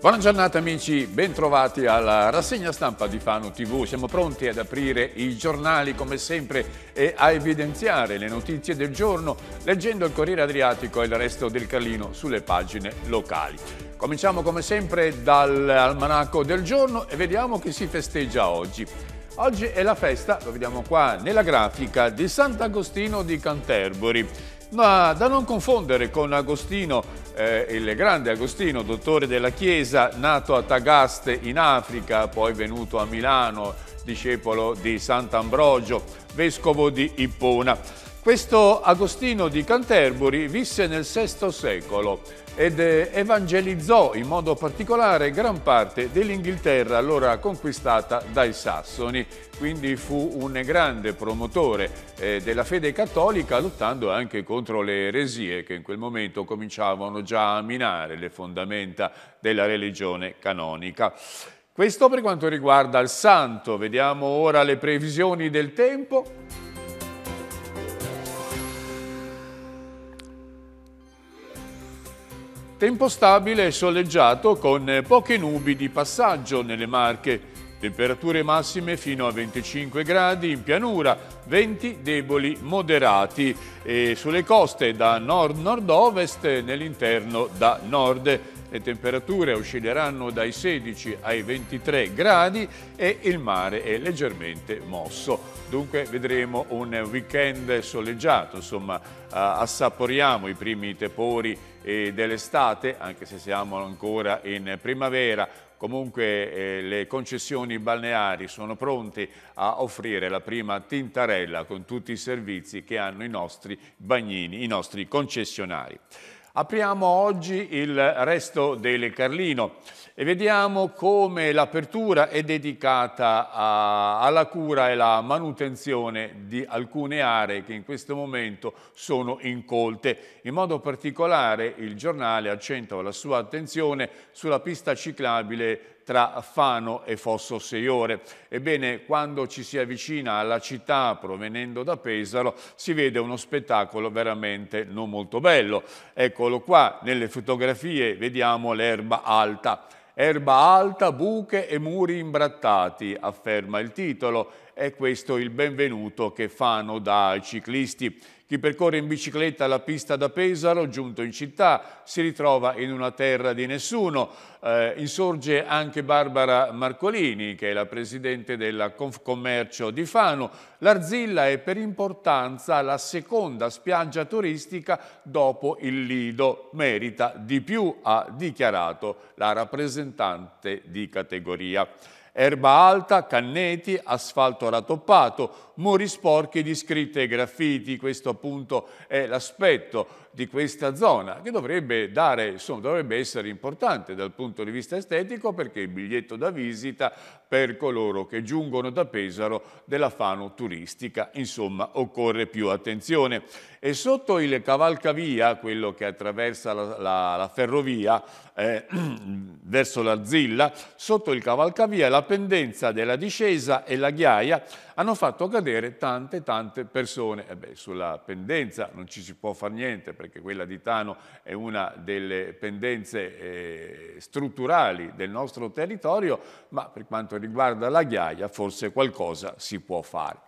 Buona giornata amici, bentrovati alla rassegna stampa di Fano TV. Siamo pronti ad aprire i giornali come sempre e a evidenziare le notizie del giorno leggendo il Corriere Adriatico e il resto del Carlino sulle pagine locali. Cominciamo come sempre dall'almanacco del giorno e vediamo che si festeggia oggi. Oggi è la festa, lo vediamo qua nella grafica, di Sant'Agostino di Canterbury ma da non confondere con Agostino, eh, il grande Agostino, dottore della Chiesa, nato a Tagaste in Africa, poi venuto a Milano, discepolo di Sant'Ambrogio, vescovo di Ippona. Questo Agostino di Canterbury visse nel VI secolo ed eh, evangelizzò in modo particolare gran parte dell'Inghilterra allora conquistata dai Sassoni, quindi fu un grande promotore eh, della fede cattolica lottando anche contro le eresie che in quel momento cominciavano già a minare le fondamenta della religione canonica. Questo per quanto riguarda il santo, vediamo ora le previsioni del tempo. Tempo stabile e soleggiato con poche nubi di passaggio nelle Marche. Temperature massime fino a 25 gradi in pianura, venti deboli moderati e sulle coste da nord-nord-ovest nell'interno da nord. Le temperature oscilleranno dai 16 ai 23 gradi e il mare è leggermente mosso. Dunque vedremo un weekend soleggiato, insomma assaporiamo i primi tepori dell'estate, anche se siamo ancora in primavera, comunque eh, le concessioni balneari sono pronte a offrire la prima tintarella con tutti i servizi che hanno i nostri bagnini, i nostri concessionari. Apriamo oggi il resto del Carlino e vediamo come l'apertura è dedicata a, alla cura e alla manutenzione di alcune aree che in questo momento sono incolte. In modo particolare il giornale accentua la sua attenzione sulla pista ciclabile tra Fano e Fosso Seiore. Ebbene, quando ci si avvicina alla città provenendo da Pesaro, si vede uno spettacolo veramente non molto bello. Eccolo qua, nelle fotografie vediamo l'erba alta. Erba alta, buche e muri imbrattati, afferma il titolo, è questo il benvenuto che fanno dai ciclisti. Chi percorre in bicicletta la pista da Pesaro, giunto in città, si ritrova in una terra di nessuno. Eh, insorge anche Barbara Marcolini, che è la presidente della Confcommercio di Fano. L'Arzilla è per importanza la seconda spiaggia turistica dopo il Lido. Merita di più, ha dichiarato la rappresentante di categoria erba alta, canneti, asfalto rattoppato, muri sporchi di scritte e graffiti, questo appunto è l'aspetto di questa zona, che dovrebbe, dare, insomma, dovrebbe essere importante dal punto di vista estetico perché il biglietto da visita per coloro che giungono da Pesaro della Fano turistica, insomma occorre più attenzione. E sotto il cavalcavia, quello che attraversa la, la, la ferrovia eh, verso la Zilla, sotto il cavalcavia la pendenza della discesa e la ghiaia hanno fatto cadere tante tante persone. E eh beh, sulla pendenza non ci si può fare niente, perché quella di Tano è una delle pendenze eh, strutturali del nostro territorio, ma per quanto riguarda la ghiaia forse qualcosa si può fare.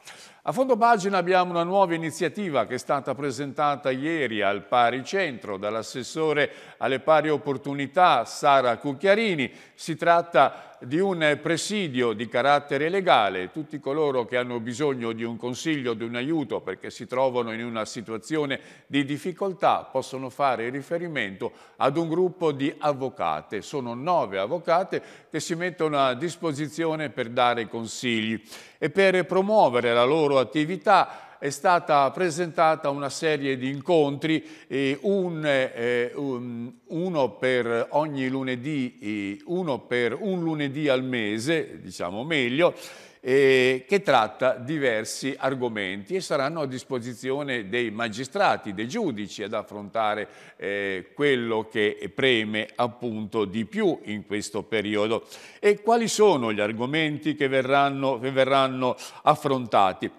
A fondo pagina abbiamo una nuova iniziativa che è stata presentata ieri al Pari Centro dall'assessore alle pari opportunità Sara Cucchiarini. Si tratta di di un presidio di carattere legale, tutti coloro che hanno bisogno di un consiglio, di un aiuto perché si trovano in una situazione di difficoltà possono fare riferimento ad un gruppo di avvocate, sono nove avvocate che si mettono a disposizione per dare consigli e per promuovere la loro attività è stata presentata una serie di incontri, un, eh, un, um, uno per ogni lunedì, uno per un lunedì al mese, diciamo meglio, che tratta diversi argomenti e saranno a disposizione dei magistrati, dei giudici ad affrontare eh, quello che preme appunto di più in questo periodo. E quali sono gli argomenti che verranno, che verranno affrontati?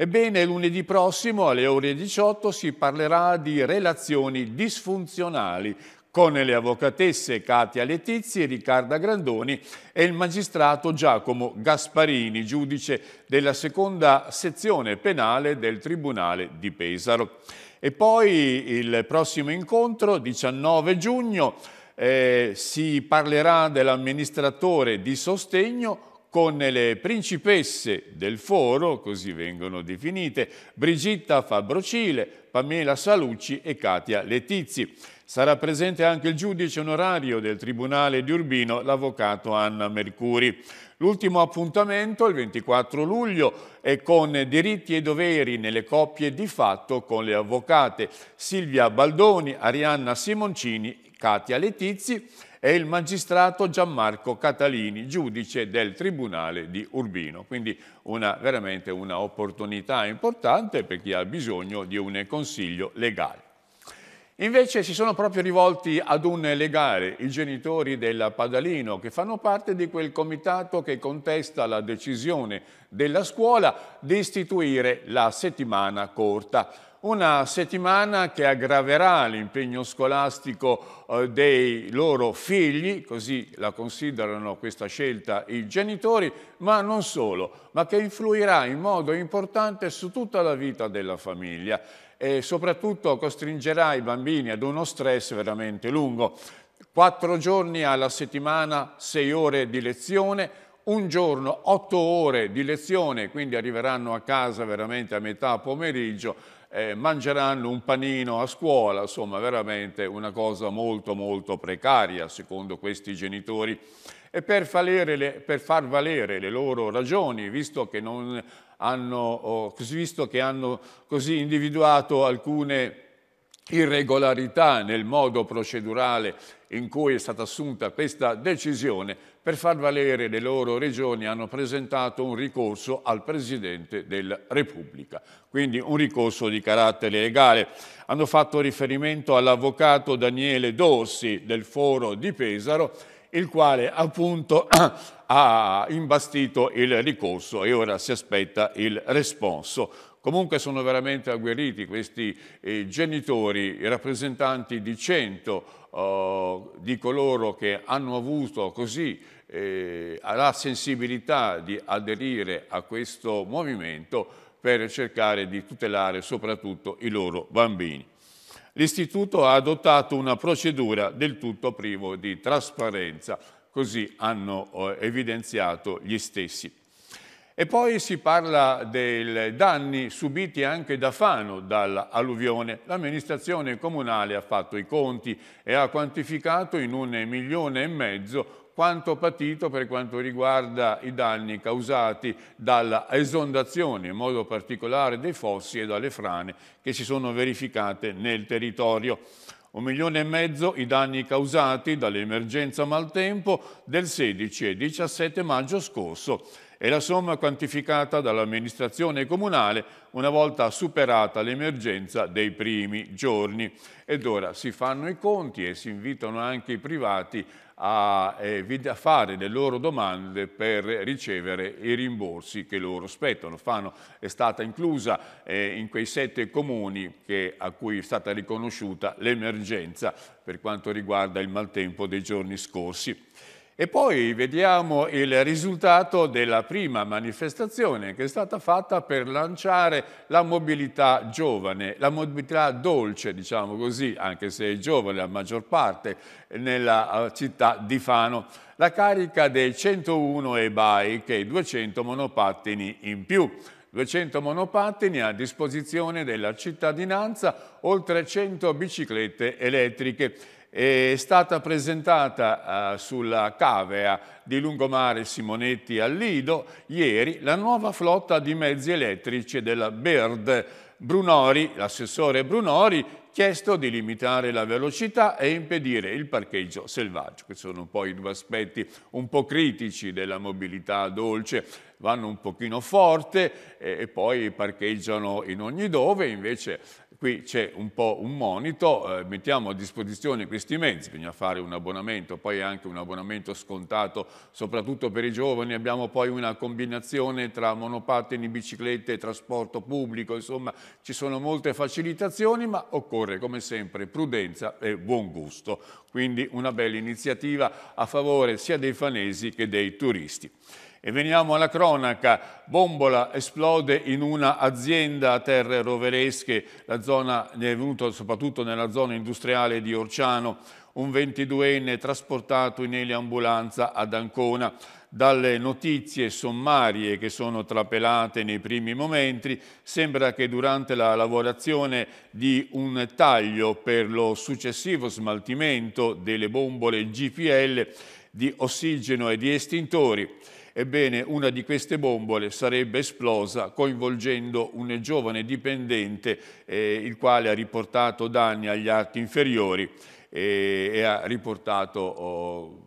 Ebbene, lunedì prossimo alle ore 18 si parlerà di relazioni disfunzionali con le avvocatesse Katia Letizia e Riccarda Grandoni e il magistrato Giacomo Gasparini, giudice della seconda sezione penale del Tribunale di Pesaro. E poi il prossimo incontro, 19 giugno, eh, si parlerà dell'amministratore di sostegno con le principesse del foro, così vengono definite, Brigitta Fabrocile, Pamela Salucci e Katia Letizi. Sarà presente anche il giudice onorario del Tribunale di Urbino, l'avvocato Anna Mercuri. L'ultimo appuntamento, il 24 luglio, è con diritti e doveri nelle coppie di fatto con le avvocate Silvia Baldoni, Arianna Simoncini, Katia Letizi, e il magistrato Gianmarco Catalini, giudice del Tribunale di Urbino. Quindi una, veramente un'opportunità importante per chi ha bisogno di un consiglio legale. Invece si sono proprio rivolti ad un legale, i genitori del Padalino, che fanno parte di quel comitato che contesta la decisione della scuola di istituire la settimana corta una settimana che aggraverà l'impegno scolastico eh, dei loro figli, così la considerano questa scelta i genitori, ma non solo, ma che influirà in modo importante su tutta la vita della famiglia e soprattutto costringerà i bambini ad uno stress veramente lungo. Quattro giorni alla settimana, sei ore di lezione, un giorno otto ore di lezione, quindi arriveranno a casa veramente a metà pomeriggio eh, mangeranno un panino a scuola, insomma veramente una cosa molto molto precaria secondo questi genitori. E per, le, per far valere le loro ragioni, visto che, hanno, visto che hanno così individuato alcune irregolarità nel modo procedurale in cui è stata assunta questa decisione, per far valere le loro regioni hanno presentato un ricorso al Presidente della Repubblica, quindi un ricorso di carattere legale. Hanno fatto riferimento all'avvocato Daniele Dossi del Foro di Pesaro, il quale appunto ha imbastito il ricorso e ora si aspetta il responso. Comunque sono veramente agguerriti questi eh, genitori, i rappresentanti di cento eh, di coloro che hanno avuto così eh, la sensibilità di aderire a questo movimento per cercare di tutelare soprattutto i loro bambini. L'Istituto ha adottato una procedura del tutto privo di trasparenza, così hanno eh, evidenziato gli stessi. E poi si parla dei danni subiti anche da Fano dall'alluvione. L'amministrazione comunale ha fatto i conti e ha quantificato in un milione e mezzo quanto patito per quanto riguarda i danni causati dalla esondazione, in modo particolare dei fossi e dalle frane che si sono verificate nel territorio. Un milione e mezzo i danni causati dall'emergenza maltempo del 16 e 17 maggio scorso e la somma quantificata dall'amministrazione comunale una volta superata l'emergenza dei primi giorni. Ed ora si fanno i conti e si invitano anche i privati a eh, fare le loro domande per ricevere i rimborsi che loro spettano. Fano è stata inclusa eh, in quei sette comuni che, a cui è stata riconosciuta l'emergenza per quanto riguarda il maltempo dei giorni scorsi. E poi vediamo il risultato della prima manifestazione che è stata fatta per lanciare la mobilità giovane, la mobilità dolce, diciamo così, anche se è giovane la maggior parte, nella eh, città di Fano. La carica dei 101 e-bike e 200 monopattini in più. 200 monopattini a disposizione della cittadinanza, oltre 100 biciclette elettriche è stata presentata eh, sulla cavea di lungomare Simonetti al Lido ieri la nuova flotta di mezzi elettrici della Bird. Brunori, l'assessore Brunori, chiesto di limitare la velocità e impedire il parcheggio selvaggio, che sono poi due aspetti un po' critici della mobilità dolce, vanno un pochino forte eh, e poi parcheggiano in ogni dove, invece qui c'è un po' un monito, eh, mettiamo a disposizione questi mezzi, bisogna fare un abbonamento, poi anche un abbonamento scontato soprattutto per i giovani, abbiamo poi una combinazione tra monopattini, biciclette, trasporto pubblico, insomma ci sono molte facilitazioni ma occorre come sempre prudenza e buon gusto, quindi una bella iniziativa a favore sia dei fanesi che dei turisti. E veniamo alla cronaca. Bombola esplode in una azienda a terre roveresche. La zona ne è venuto soprattutto nella zona industriale di Orciano. Un 22enne trasportato in eliambulanza ad Ancona. Dalle notizie sommarie che sono trapelate nei primi momenti, sembra che durante la lavorazione di un taglio per lo successivo smaltimento delle bombole GPL di ossigeno e di estintori, Ebbene, una di queste bombole sarebbe esplosa coinvolgendo un giovane dipendente eh, il quale ha riportato danni agli arti inferiori e, eh, e ha riportato... Oh,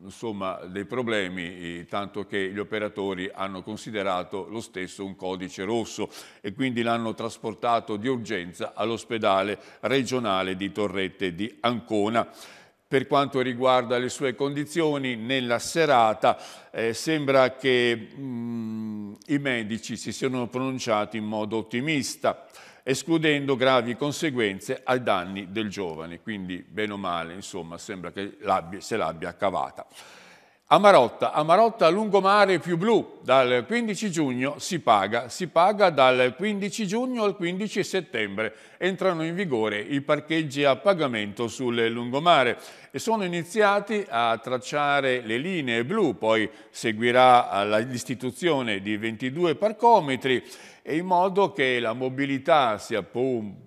insomma, dei problemi, eh, tanto che gli operatori hanno considerato lo stesso un codice rosso e quindi l'hanno trasportato di urgenza all'ospedale regionale di Torrette di Ancona. Per quanto riguarda le sue condizioni, nella serata eh, sembra che mh, mm, i medici si siano pronunciati in modo ottimista, escludendo gravi conseguenze ai danni del giovane. Quindi, bene o male, insomma, sembra che se l'abbia cavata. Amarotta, Amarotta lungomare più blu, dal 15 giugno si paga, si paga dal 15 giugno al 15 settembre, entrano in vigore i parcheggi a pagamento sul lungomare e sono iniziati a tracciare le linee blu, poi seguirà l'istituzione di 22 parcometri e in modo che la mobilità sia,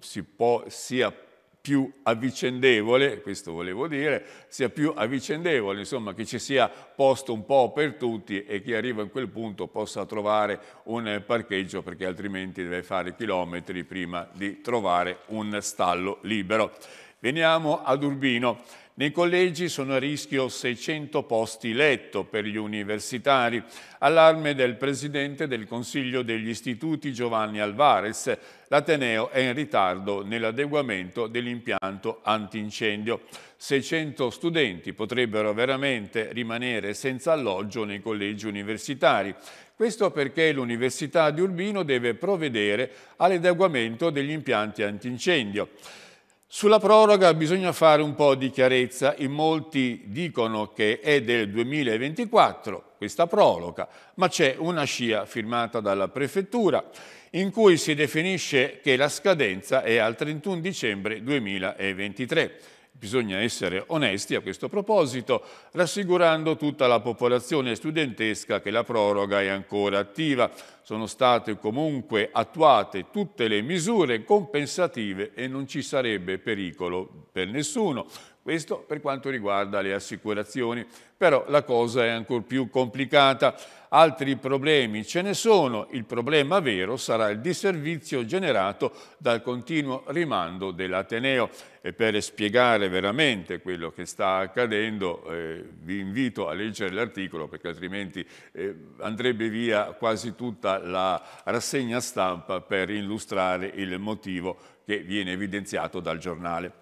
sia, sia più avvicendevole, questo volevo dire, sia più avvicendevole, insomma che ci sia posto un po' per tutti e chi arriva a quel punto possa trovare un parcheggio perché altrimenti deve fare chilometri prima di trovare un stallo libero. Veniamo ad Urbino. Nei collegi sono a rischio 600 posti letto per gli universitari. Allarme del presidente del Consiglio degli Istituti Giovanni Alvarez. L'Ateneo è in ritardo nell'adeguamento dell'impianto antincendio. 600 studenti potrebbero veramente rimanere senza alloggio nei collegi universitari. Questo perché l'Università di Urbino deve provvedere all'adeguamento degli impianti antincendio. Sulla proroga bisogna fare un po' di chiarezza, in molti dicono che è del 2024 questa proroga, ma c'è una scia firmata dalla Prefettura in cui si definisce che la scadenza è al 31 dicembre 2023. Bisogna essere onesti a questo proposito, rassicurando tutta la popolazione studentesca che la proroga è ancora attiva. Sono state comunque attuate tutte le misure compensative e non ci sarebbe pericolo per nessuno. Questo per quanto riguarda le assicurazioni, però la cosa è ancora più complicata. Altri problemi ce ne sono, il problema vero sarà il disservizio generato dal continuo rimando dell'Ateneo e per spiegare veramente quello che sta accadendo eh, vi invito a leggere l'articolo perché altrimenti eh, andrebbe via quasi tutta la rassegna stampa per illustrare il motivo che viene evidenziato dal giornale.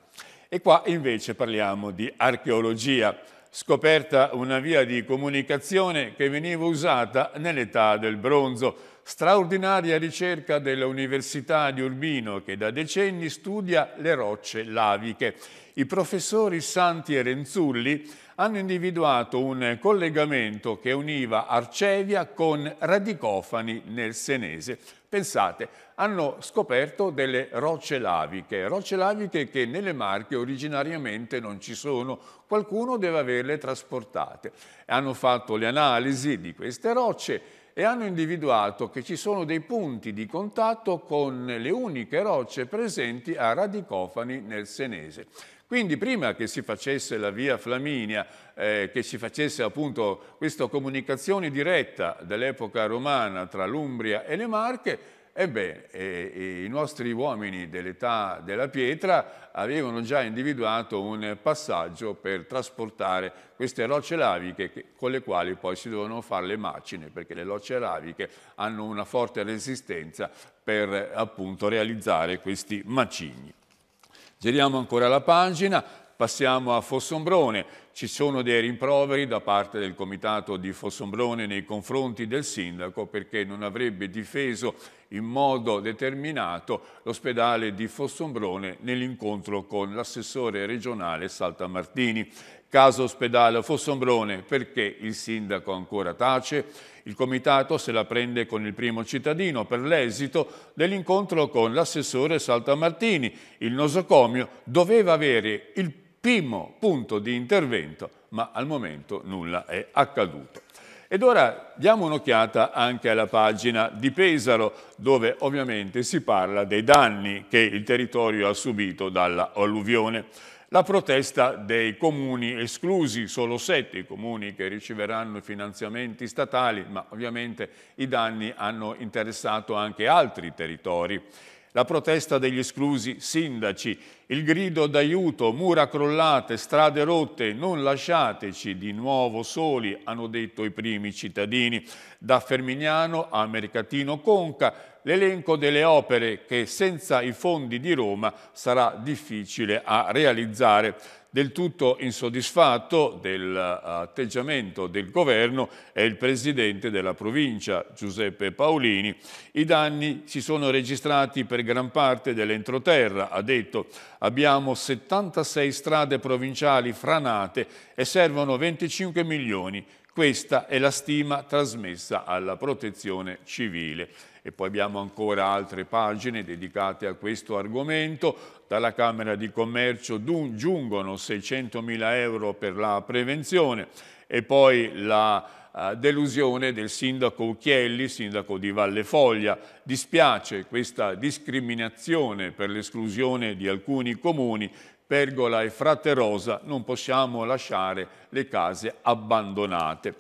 E qua invece parliamo di archeologia, scoperta una via di comunicazione che veniva usata nell'età del bronzo, straordinaria ricerca dell'Università di Urbino che da decenni studia le rocce laviche. I professori Santi e Renzulli hanno individuato un collegamento che univa Arcevia con Radicofani nel Senese. Pensate, hanno scoperto delle rocce laviche, rocce laviche che nelle Marche originariamente non ci sono, qualcuno deve averle trasportate. Hanno fatto le analisi di queste rocce e hanno individuato che ci sono dei punti di contatto con le uniche rocce presenti a radicofani nel Senese. Quindi prima che si facesse la via Flaminia, eh, che si facesse appunto questa comunicazione diretta dell'epoca romana tra l'Umbria e le Marche, Ebbene, e, e i nostri uomini dell'età della pietra avevano già individuato un passaggio per trasportare queste rocce laviche che, con le quali poi si dovevano fare le macine, perché le rocce laviche hanno una forte resistenza per appunto realizzare questi macigni. Giriamo ancora la pagina, Passiamo a Fossombrone. Ci sono dei rimproveri da parte del comitato di Fossombrone nei confronti del sindaco perché non avrebbe difeso in modo determinato l'ospedale di Fossombrone nell'incontro con l'assessore regionale Saltamartini. Caso ospedale Fossombrone, perché il sindaco ancora tace? Il comitato se la prende con il primo cittadino per l'esito dell'incontro con l'assessore Saltamartini. Il nosocomio doveva avere il primo punto di intervento, ma al momento nulla è accaduto. Ed ora diamo un'occhiata anche alla pagina di Pesaro, dove ovviamente si parla dei danni che il territorio ha subito dall'alluvione. La protesta dei comuni esclusi, solo sette i comuni che riceveranno finanziamenti statali, ma ovviamente i danni hanno interessato anche altri territori la protesta degli esclusi sindaci, il grido d'aiuto, mura crollate, strade rotte, non lasciateci di nuovo soli, hanno detto i primi cittadini, da Fermignano a Mercatino Conca, l'elenco delle opere che senza i fondi di Roma sarà difficile a realizzare. Del tutto insoddisfatto dell'atteggiamento eh, del governo è il presidente della provincia, Giuseppe Paolini. I danni si sono registrati per gran parte dell'entroterra, ha detto. Abbiamo 76 strade provinciali franate e servono 25 milioni. Questa è la stima trasmessa alla protezione civile e poi abbiamo ancora altre pagine dedicate a questo argomento. Dalla Camera di Commercio giungono 600.000 euro per la prevenzione e poi la eh, delusione del sindaco Ucchielli, sindaco di Valle Foglia. Dispiace questa discriminazione per l'esclusione di alcuni comuni. Pergola e Fraterosa non possiamo lasciare le case abbandonate.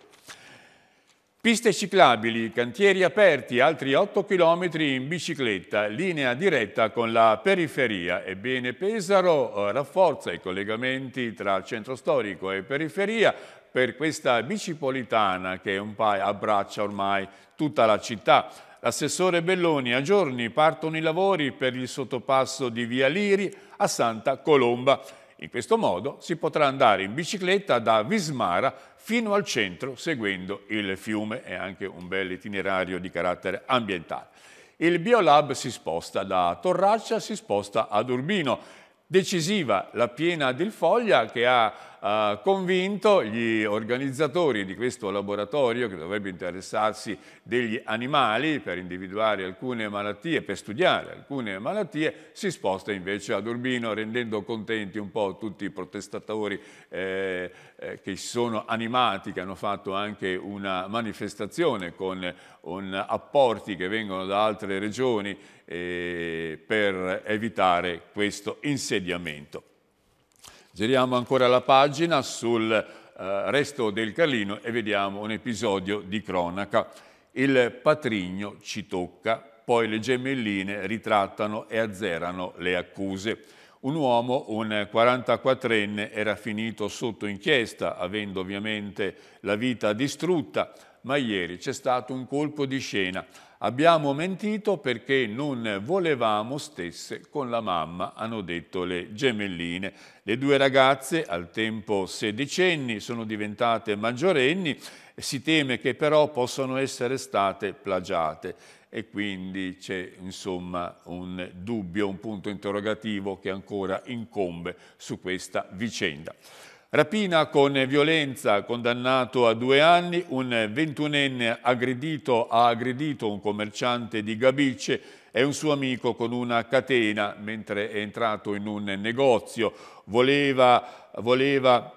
Piste ciclabili, cantieri aperti, altri 8 km in bicicletta, linea diretta con la periferia. Ebbene Pesaro eh, rafforza i collegamenti tra centro storico e periferia per questa bicipolitana che abbraccia ormai tutta la città. L'assessore Belloni a giorni partono i lavori per il sottopasso di Via Liri a Santa Colomba in questo modo si potrà andare in bicicletta da Vismara fino al centro seguendo il fiume, è anche un bel itinerario di carattere ambientale. Il Biolab si sposta da Torraccia, si sposta ad Urbino. Decisiva la piena del Foglia che ha eh, convinto gli organizzatori di questo laboratorio che dovrebbe interessarsi degli animali per individuare alcune malattie, per studiare alcune malattie, si sposta invece ad Urbino rendendo contenti un po' tutti i protestatori eh, eh che si sono animati, che hanno fatto anche una manifestazione con, con apporti che vengono da altre regioni eh, per evitare questo insediamento. Giriamo ancora la pagina sul eh, resto del Carlino e vediamo un episodio di cronaca. Il patrigno ci tocca, poi le gemelline ritrattano e azzerano le accuse. Un uomo, un 44enne, era finito sotto inchiesta, avendo ovviamente la vita distrutta, ma ieri c'è stato un colpo di scena Abbiamo mentito perché non volevamo stesse con la mamma, hanno detto le gemelline. Le due ragazze, al tempo sedicenni, sono diventate maggiorenni, si teme che però possano essere state plagiate e quindi c'è insomma un dubbio, un punto interrogativo che ancora incombe su questa vicenda. Rapina con violenza, condannato a due anni, un ventunenne aggredito ha aggredito un commerciante di Gabicce e un suo amico con una catena mentre è entrato in un negozio. Voleva, voleva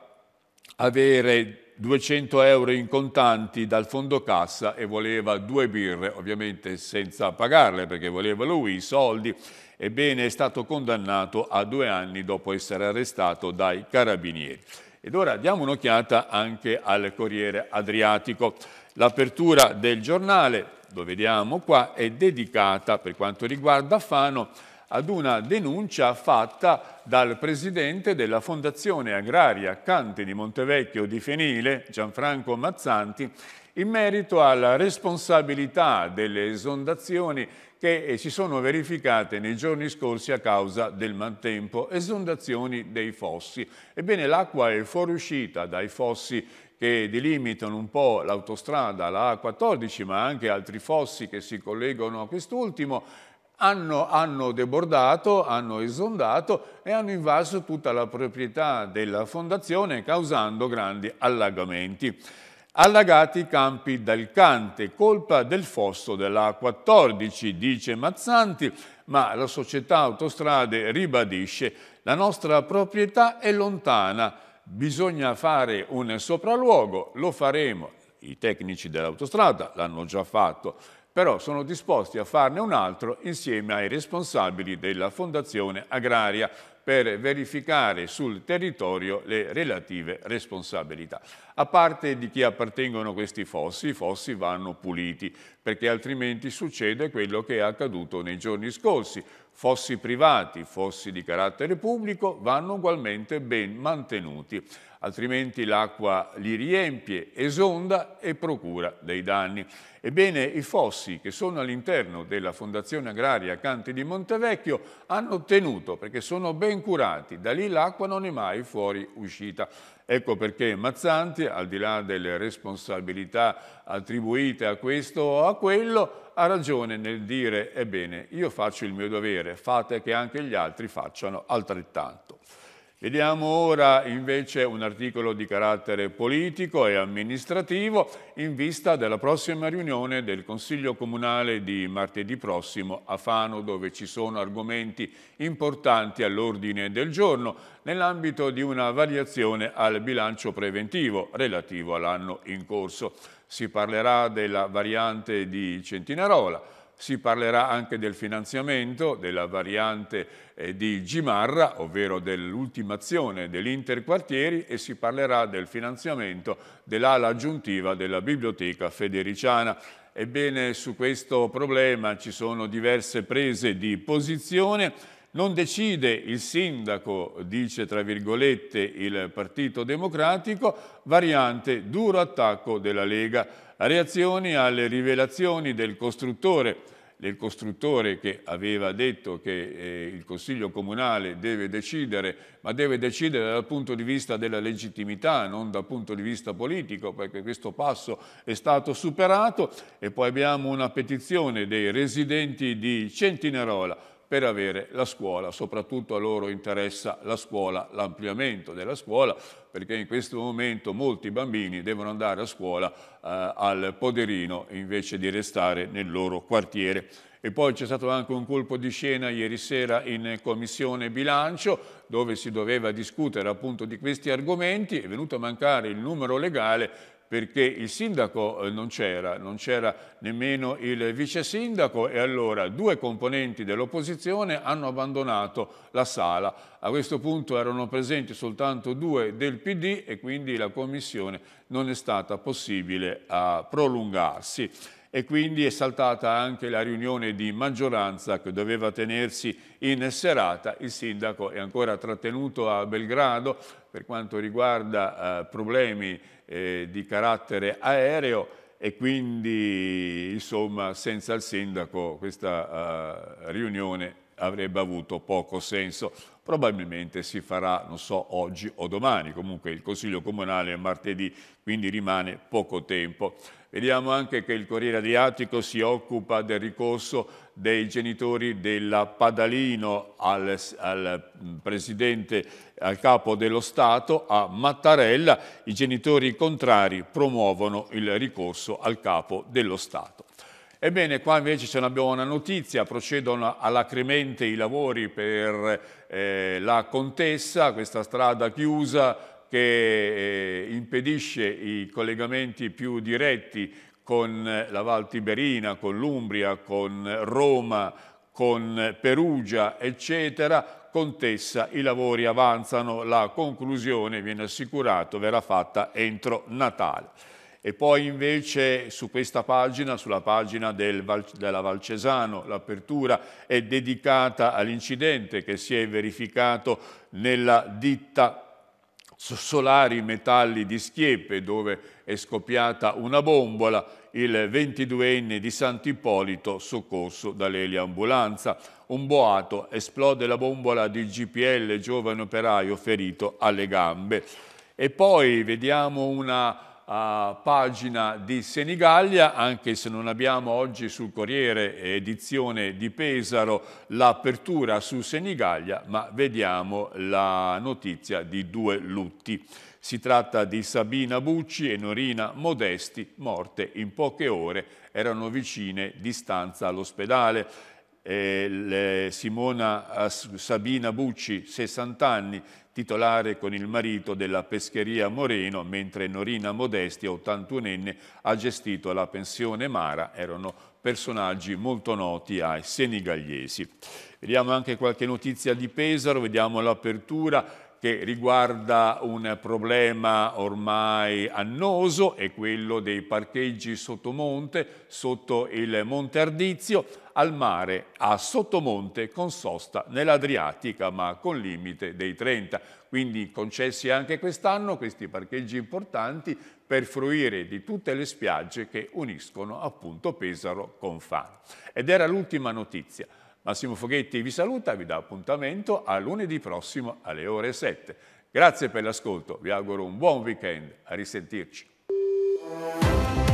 avere 200 euro in contanti dal fondo cassa e voleva due birre, ovviamente senza pagarle perché voleva lui i soldi. Ebbene è stato condannato a due anni dopo essere arrestato dai carabinieri. Ed ora diamo un'occhiata anche al Corriere Adriatico. L'apertura del giornale, lo vediamo qua, è dedicata per quanto riguarda Fano ad una denuncia fatta dal presidente della Fondazione Agraria Canti di Montevecchio di Fenile, Gianfranco Mazzanti, in merito alla responsabilità delle esondazioni che eh, si sono verificate nei giorni scorsi a causa del maltempo, esondazioni dei fossi. Ebbene l'acqua è fuoriuscita dai fossi che delimitano un po' l'autostrada, la A14, ma anche altri fossi che si collegano a quest'ultimo, hanno, hanno debordato, hanno esondato e hanno invaso tutta la proprietà della fondazione causando grandi allagamenti. Allagati i campi dal Cante, colpa del fosso della 14 dice Mazzanti, ma la società autostrade ribadisce la nostra proprietà è lontana, bisogna fare un sopralluogo, lo faremo, i tecnici dell'autostrada l'hanno già fatto, però sono disposti a farne un altro insieme ai responsabili della Fondazione Agraria per verificare sul territorio le relative responsabilità. A parte di chi appartengono questi fossi, i fossi vanno puliti, perché altrimenti succede quello che è accaduto nei giorni scorsi, fossi privati, fossi di carattere pubblico, vanno ugualmente ben mantenuti, altrimenti l'acqua li riempie, esonda e procura dei danni. Ebbene, i fossi che sono all'interno della Fondazione Agraria Canti di Montevecchio hanno tenuto, perché sono ben curati, da lì l'acqua non è mai fuori uscita. Ecco perché Mazzanti, al di là delle responsabilità attribuite a questo o a quello, ha ragione nel dire, ebbene, io faccio il mio dovere, fate che anche gli altri facciano altrettanto. Vediamo ora invece un articolo di carattere politico e amministrativo in vista della prossima riunione del Consiglio Comunale di martedì prossimo a Fano dove ci sono argomenti importanti all'ordine del giorno nell'ambito di una variazione al bilancio preventivo relativo all'anno in corso. Si parlerà della variante di Centinarola, si parlerà anche del finanziamento della variante eh, di Gimarra, ovvero dell'ultimazione dell'interquartieri e si parlerà del finanziamento dell'ala aggiuntiva della biblioteca federiciana. Ebbene, su questo problema ci sono diverse prese di posizione. Non decide il sindaco, dice tra virgolette il Partito Democratico, variante duro attacco della Lega reazioni alle rivelazioni del costruttore, del costruttore che aveva detto che eh, il Consiglio Comunale deve decidere, ma deve decidere dal punto di vista della legittimità, non dal punto di vista politico, perché questo passo è stato superato. E poi abbiamo una petizione dei residenti di Centinerola per avere la scuola, soprattutto a loro interessa la scuola, l'ampliamento della scuola, perché in questo momento molti bambini devono andare a scuola eh, al Poderino invece di restare nel loro quartiere. E poi c'è stato anche un colpo di scena ieri sera in commissione bilancio dove si doveva discutere appunto di questi argomenti, è venuto a mancare il numero legale perché il sindaco eh, non c'era, non c'era nemmeno il vice sindaco e allora due componenti dell'opposizione hanno abbandonato la sala. A questo punto erano presenti soltanto due del PD e quindi la commissione non è stata possibile a prolungarsi e quindi è saltata anche la riunione di maggioranza che doveva tenersi in serata. Il sindaco è ancora trattenuto a Belgrado per quanto riguarda eh, problemi eh, di carattere aereo e quindi insomma senza il sindaco questa uh, riunione avrebbe avuto poco senso. Probabilmente si farà, non so, oggi o domani, comunque il Consiglio Comunale è martedì, quindi rimane poco tempo. Vediamo anche che il Corriere Adriatico si occupa del ricorso dei genitori della Padalino al, al, mm, presidente, al capo dello Stato, a Mattarella. I genitori contrari promuovono il ricorso al capo dello Stato. Ebbene, qua invece ce n'abbiamo una notizia, procedono alacrimente i lavori per eh, la Contessa, questa strada chiusa che eh, impedisce i collegamenti più diretti con eh, la Val Tiberina, con l'Umbria, con Roma, con Perugia, eccetera, Contessa i lavori avanzano, la conclusione viene assicurato verrà fatta entro Natale. E poi invece su questa pagina, sulla pagina del Val, della Valcesano, l'apertura è dedicata all'incidente che si è verificato nella ditta Solari Metalli di Schieppe, dove è scoppiata una bombola, il 22enne di Sant'Ippolito soccorso dall'Elia Ambulanza. Un boato esplode la bombola di GPL, giovane operaio ferito alle gambe. E poi vediamo una uh, pagina di Senigallia, anche se non abbiamo oggi sul Corriere edizione di Pesaro l'apertura su Senigallia, ma vediamo la notizia di due lutti. Si tratta di Sabina Bucci e Norina Modesti, morte in poche ore, erano vicine di stanza all'ospedale. Eh, Simona Sabina Bucci, 60 anni, titolare con il marito della pescheria Moreno, mentre Norina Modesti, 81enne, ha gestito la pensione Mara, erano personaggi molto noti ai senigallesi. Vediamo anche qualche notizia di Pesaro, vediamo l'apertura che riguarda un problema ormai annoso, è quello dei parcheggi sotto monte, sotto il Monte Ardizio al mare a Sottomonte con sosta nell'Adriatica ma con limite dei 30. Quindi concessi anche quest'anno questi parcheggi importanti per fruire di tutte le spiagge che uniscono appunto Pesaro con Fano. Ed era l'ultima notizia. Massimo Foghetti vi saluta, vi dà appuntamento a lunedì prossimo alle ore 7. Grazie per l'ascolto, vi auguro un buon weekend, a risentirci.